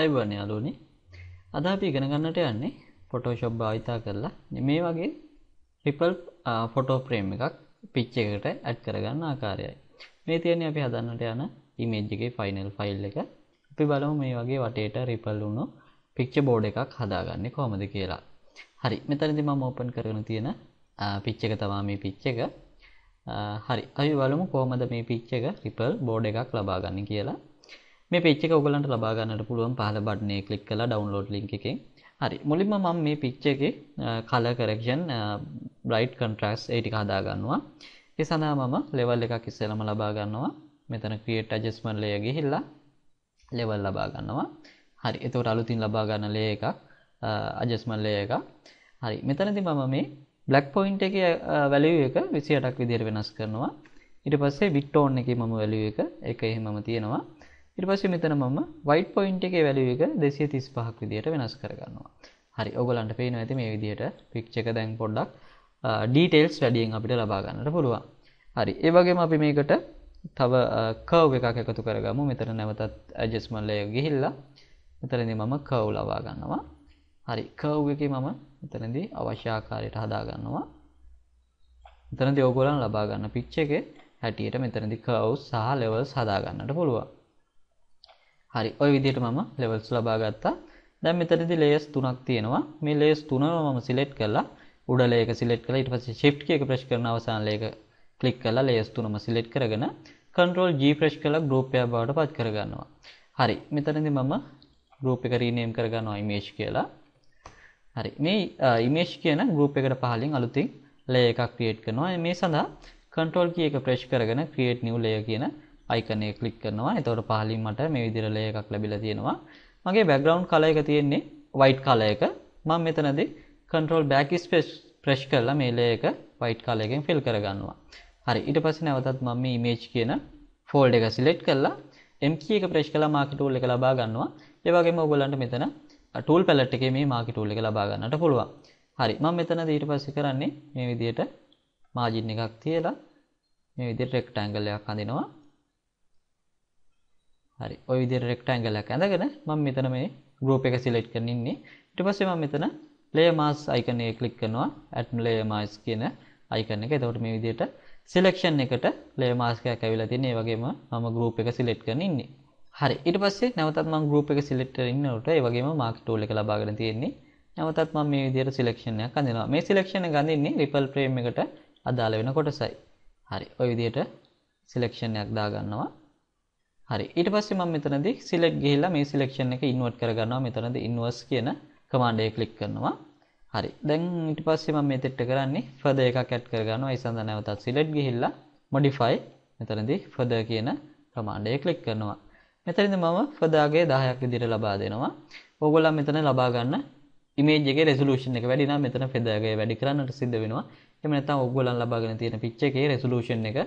අයිබරණ යාලුවනි අද අපි ඉගෙනගන්නට යන්නේ ෆොටෝශොබ් භාවිතා කරලා මේ වගේ රිපල් ෆොටෝ ප්‍රේම් එකක් පිච්ච එකට ඇඩ් කරගන්න ආකාරයයි මේ තියන්නේ අපි හදන්නට යන ඉමේජ්ගේ ෆයිනල් ෆයිල් එක අපි බලමු මේ වගේ වටේට රිපල් වුණු පික්ච බෝඩ් එකක් හදාගන්නේ කොහොමද කියලා හරි මෙතනදි මම ඕපන් කරගෙන තියෙන පිච්ච එක තමා මේ පිච්ච එක හරි අපි බලමු කොහොමද මේ පිච්ච එක රිපල් බෝඩ් එකක් ලබාගන්න කියලා මේ පිච් එක ඔයගලන්ට ලබා ගන්නට පුළුවන් පහල බටනේ ක්ලික් කරලා ඩවුන්ලෝඩ් ලින්ක් එකෙන්. හරි. මුලින්ම මම මේ පිච් එකේ කලර් කරෙක්ෂන් බ්‍රයිට් කොන්ට්‍රාස්ට් ඒ ටික හදා ගන්නවා. ඒ සඳහා මම ලෙවල් එකක් ඉස්සෙල්ලාම ලබා ගන්නවා. මෙතන create adjustment layer ගිහිල්ලා ලෙවල් ලබා ගන්නවා. හරි. එතකොට අලුතින් ලබා ගන්න layer එකක් adjustment layer එකක්. හරි. මෙතනදී මම මේ black point එකේ value එක 28ක් විදිහට වෙනස් කරනවා. ඊට පස්සේ big tone එකේ මම value එක ඒක එහෙමම තියෙනවා. ඉරිපස්ස මෙතන මම වයිට පොයින්් එක වැලිුව එක දෙසිය තිස් පහක් විදියට වෙනස් කරගන්නවා හරි ඔගලන්ට පේන ඇති මේ විදියට පික්්චක දැන් පොඩ්ඩක් ඩීටෙල්ස් වැඩියෙන් අපිට ලබාගන්නට පුළුවන් හරි ඒවගේම අපි මේකට තව කව් එකක් එකතු කරගම මෙතර නැවතත් ඇජස්මල්ලය ගිහිල්ලා මෙතරදි මම කව් ලබා ගන්නවා හරි කව් එක මම මෙතනදී අවශ්‍යාකාරයට හදාගන්නවා මෙතනදී ඔගොලන් ලබාගන්න පික්්ච එක හැටියට මෙතනදි කව් සහ ලෙවල් සදාගන්නට පුළුවන් හරි ඔය විදිහට මම ලෙවල්ස් ලබා ගත්තා දැන් මෙතනදී ලේයර්ස් තුනක් තියෙනවා මේ ලේයර්ස් තුනම මම සිලෙක්ට් කරලා උඩ ලේයක සිලෙක්ට් කරලා ඊට පස්සේ shift key එක press කරන අවසාන ලේයක ක්ලික් කරලා ලේයර්ස් තුනම සිලෙක්ට් කරගෙන control G press කරලා group එක බවට පත් කරගන්නවා හරි මෙතනදී මම group එක rename කරගන්නවා image කියලා හරි මේ ඉමේෂ් කියන ගරුප් එකට පහලින් අලුතින් ලය එකක් ක්‍රියේට් කරනවා මේ සඳහා කන්ට්‍රෝල් කිය එක ප්‍රේශ් කරගෙන ක්‍රියේට් නිව් ලය කියන අයිකනේ කලික් කරනවා එතවට පහලින් මට මේ විදිරලය එකක් ලැබිල තියෙනවා මගේ බැග්‍රවන්් කලයක තියෙන්නේ වයිට් කලයක මං මෙතනද කන්ටරෝල් බෑක ස්පේස් ප්‍රශ් කරලා මේලයක වයිට් කාලයකෙන් ෆිල් කරගන්නවා හරි ඉට පස නැවතත් මම මේජ් කියන ෆෝල්ඩ එක සිලෙට් කරලා එම්ක ප්‍රශ් කලා මාකටූල් එක ලබා ගන්නවා ඒවගේම ඔගොලන්ට මෙතන ටූල් පැලට් එක මේ මාකටූල් එක ලබාගන්නට පුළුවන් හරි මං මෙතන දීට පස්ස කරන්නේ මේ විදියට මාජින්න එකක් තියලා මේ විදි රෙක්ටඇංගලයක් හඳනවා හරි ඔය විදි රෙක්ටඇංගලයක් ඇඳගෙන මම මෙතන මේ ගරෝප එක සිලෙට් කරනින්නේ ඉට පස්සේ ම මෙතන ලේ මාස් අයිකනය කලික් කරනවා ඇට්ම ලේ මයිස් කියන අයිකන එක තවට මේ විදියට සිලෙක්ෂන් එකට ලේ මාස්කයක් ඇවිල තින්නේ වගේම මම ගරෝප එක සිලෙට් කරනින්නේ හරි ඉට පස්සේ නැවතත්ම ගරප එක සිලෙට් ඉන්නට වගේ මාක් ටෝල එක ලබාගෙන තියෙන්නේ නැවතත් ම මේ විදියට සිලෙක්ෂණය කඳනවා මේ සිලෙක්ෂණ ගඳන්නේ රිපල් ප්‍රේම් එකට අදාළ වෙන කොටසයි හරි ඔය විදියට සිලෙක්ෂණයක් දාගන්නවා හරි ඊට පස්සේ මම මෙතනදී select ගිහිල්ලා මේ selection එක invert කරගන්නවා මෙතනදී inverse කියන command එක click කරනවා හරි දැන් ඊට පස්සේ මම මෙතෙට කරන්නේ further එකක් add කරගන්නවා ඒ සඳහා නැවතත් select ගිහිල්ලා modify මෙතනදී further කියන command එක click කරනවා මෙතනද මම ෆදාගේ දාහයක් විදිර ලබා දෙනවා ඕගොල්ලන් මෙතන ලබාගන්න ඉමේජගේ රෙසලූෂන් එක වැඩින මෙතන ෆෙදගේ වැඩි කරන්නට සිද්ධ වෙනවා එම නැතම් ඔගොලන් ලබාගෙන තියෙන පිච්ච එකේ රෙසලූෂන් එක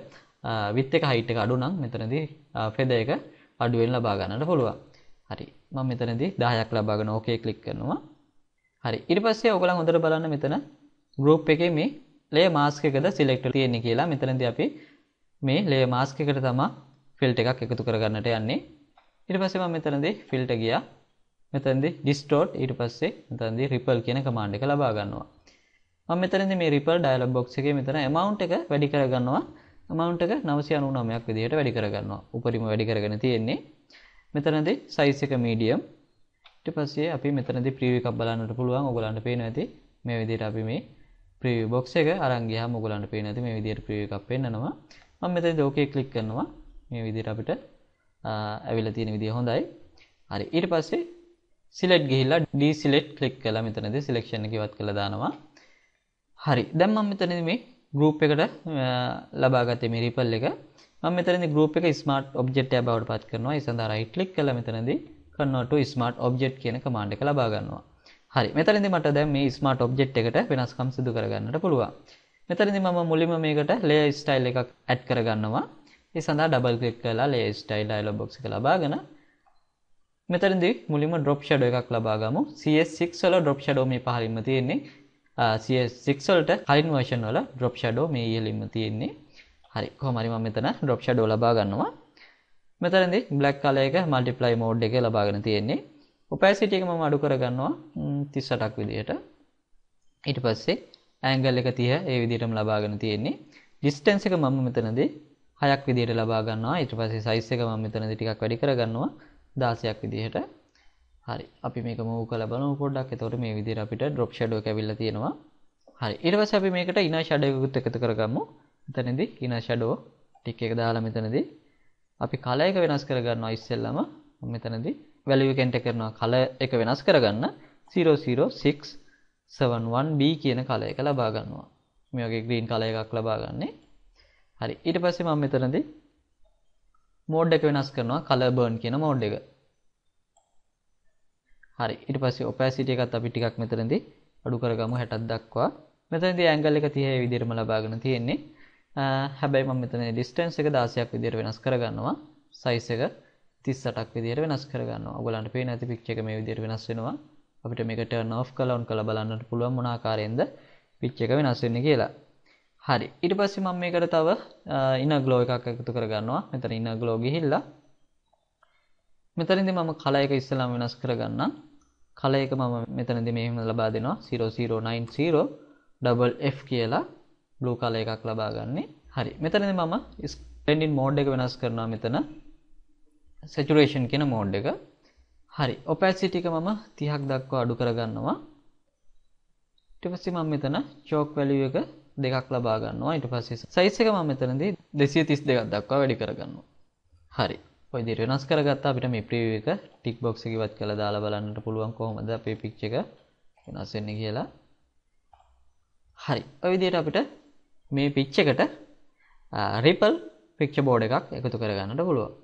විත් එක හයිට් එක අඩු නම් මෙතනදී ෆෙද එක අඩුවෙන් ලබා ගන්නට පුළුවන්. හරි. මම මෙතනදී 10ක් ලබා ගන්න ඕකේ ක්ලික් කරනවා. හරි. ඊට පස්සේ ඔයගලන් හොඳට බලන්න මෙතන group එකේ මේ layer mask එකද select තියෙන්නේ කියලා. මෙතනදී අපි මේ layer mask එකට තමයි fill එකක් එකතු කරගන්නට යන්නේ. ඊට පස්සේ මම මෙතනදී filter ගියා. මෙතනදී distort ඊට පස්සේ මෙතනදී ripple කියන command එක ලබා ගන්නවා. මම මෙතනදී මේ ripple dialog box එකේ මෙතන amount එක වැඩි කරගන්නවා. මවන්ටක නවසි අනුනමයක් විදිහට වැඩි කරගන්නවා උපරිම වැඩි කරගෙන තියෙන්නේ මෙතනද සයිසක මීඩියම් ට පස්සේ අපි මෙතනද ප්‍රීවිකක් බලන්නට පුළුවන් ඔගලන්ට පේන ඇති මේ විදිට අපි මේ ප්‍රී බොක්ෂ එක අරංගයා මුගලන්ට පේ නැති මේ විදියට ප්‍රීවිකක් පෙන්න්නනවා මම මෙතන දෝකේ කලික් කරනවා මේ විදිට අපිට ඇවිල තියෙන විදිහ හොඳයි හරි ඊට පස්සේ සිලෙට් ගිහිල්ලා ඩී සිලෙට් කලික් කලා මෙතනද සිලෙක්ෂණ එකවත් කළ දානවා හරි දැම්මම් මෙතනද මේ ගරුප් එකට ලබාගත මිරිපල් එක මෙතරදි ගරුප් එක ස්මර්ට් ඔබ්ෙට් බවට පත් කරනවා සඳ රයිට් ලික් කල මෙතනදී කන්නට ස්මර්ට් ඔබ්ෙට් කියන කමාන්ඩ එක ලබාගන්නවා හරි මෙතරදි මට දැ මේ ස්මර්ට් ඔබ්ෙට් එකට වෙනස්කම් සිදු කරගන්නට පුළුවන් මෙතරදි මම මුලිම මේකට ලේ ස්ටයිල් එකක් ඇඩ් කරගන්නවා ඒ සඳහා ඩබල් ක්‍රික් කලා ලේ ස්ටයිල් යිල බොක්ස ලබාගෙන මෙතරදි මුලිම ඩොප් ෂඩ එකක් ලබාගම CS6 වල ඩොප් ෂඩෝම පහරිම තියෙන්නේ සික්වලට කලින් වර්ෂන් වල ඩොප් ෂඩෝ මේ ඉහලින්ම තියෙන්නේ හරි කොහමරි මම මෙතන ඩොප් ෂඩෝ ලබා ගන්නවා මෙතනදි බ්ලක් කලයක මල්ටිප්ලයි මෝඩ් එක ලබාගෙන තියෙන්නේ ඔපෑසිටිය එක මම අඩු කරගන්නවා තිස්සටක් විදියට ඊට පස්සේ ඇංගල් එක තිය ඒ විදිටම ලබාගෙන තියෙන්නේ ඩිස්ටන්ස එක මම මෙතනදී හයක් විදියට ලබාගන්නවා ඉට පසේ සයිස් එක ම මෙතනදි ටිකක් වැඩි කරගන්නවා දාසයක් විදිහට හරි අපි මේක මූ කළ බල පොඩක් එතවට මේ විදිර අපිට ඩොප් ෂඩෝ ඇවිල්ල තියෙනවා හරි ඉරවස අපි මේකට ඉනා ෂඩයකුත් එකතු කරගම්ම එතනදි ඉනා ෂඩෝ ටික් එක දාලා මෙතනද අපි කලයක වෙනස් කරගන්නවා ඉස්සෙල්ලම මෙතනද වැලිය කෙන්ට කරනවා කල එක වෙනස් කරගන්න 00671B කියන කල එක ලබා ගන්නවා මේගේ ග්‍රීන් කල එකක් ලබා ගන්නේ හරි ඊට පස්සේ මම මෙතනද මෝඩ් එක වෙනස් කරනවා කලබර්න් කියන මෝඩ් එක හරි ඉට පස්සේ ඔපෑසිටිය එකත් අපි ටිකක් මෙතරදි අඩු කරගමු හැටත් දක්වා මෙතනදි ඇංගල් එක තිය විදිරම ලබාගෙන තියෙන්නේ හැබැයි ම මෙතන ඩිස්ටන්ස් එක දාසයක් විදිර වෙනස් කරගන්නවා සයිස එක තිස්සටක් විදිර වෙනස් කරගන්න ඔගලන්ට පේ නැති පික්්චක මේ විදිර වෙනස් වෙනවා අපිට මේකට නෝ් කලවන් කළ බලන්නට පුළුව මනාකාරයෙන්ද පිච්ච එක වෙනස්වෙන්න කියලා හරි ඉට පස්සේ මම මේකට තව ඉන්න ගලෝ එකක් එකතු කරගන්නවා මෙතන ඉන්න ගලෝගිහිල්ලා මෙතනදී මම කලයක ඉස්සෙල්ලාම වෙනස් කරගන්නම්. කලයක මම මෙතනදී මෙහෙම ලබා දෙනවා 0090 double f කියලා blue කල එකක් ලබා ගන්නේ. හරි. මෙතනදී මම blending mode එක වෙනස් කරනවා මෙතන. saturation කියන mode එක. හරි. opacity එක මම 30ක් දක්වා අඩු කරගන්නවා. ඊට පස්සේ මම මෙතන choke value එක දෙකක් ලබා ගන්නවා ඊට පස්සේ size එක මම මෙතනදී 232ක් දක්වා වැඩි කරගන්නවා හරි ඔයිදි වෙනස් කරගත්ත අපිට මේ ප්‍රියව එක ටික් බොක්ස් එක ඉවත් කරලා දාලා බලන්නට පුළුවන් කොහොමද අපේ පික්චර් එක වෙනස් වෙන්නේ කියලා. හරි. ඔය විදිහට අපිට මේ පික්චර් එකට රිපල් පික්චර් බෝඩ් එකක් එකතු කරගන්නට පුළුවන්.